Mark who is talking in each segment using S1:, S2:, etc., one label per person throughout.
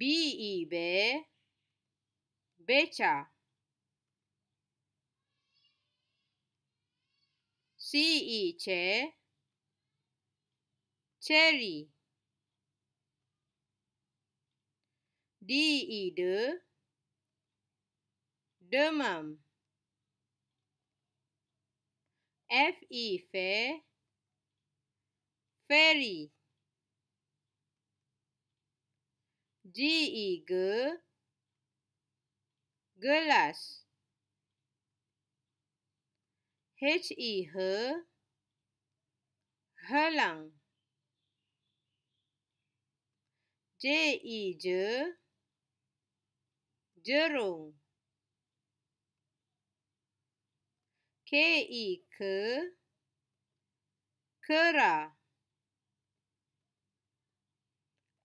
S1: B E B Beca C E C Cherry D E D Demam F E F Ferry diiga gelas hih helang jij jerung kik kerah.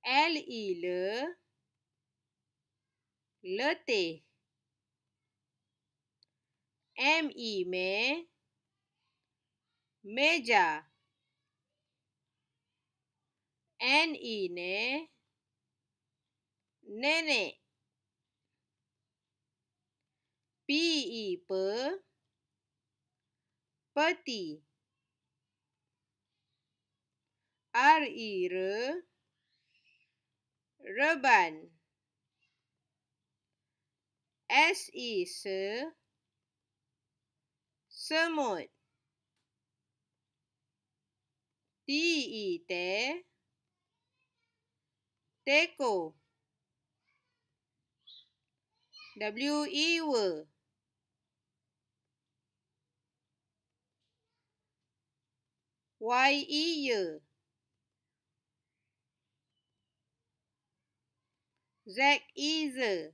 S1: L I L L T M I M Meja N I N Nenek P I P Peti R I R -E Reban S E se semut T E te teko W E we Y E ye Zack Easer.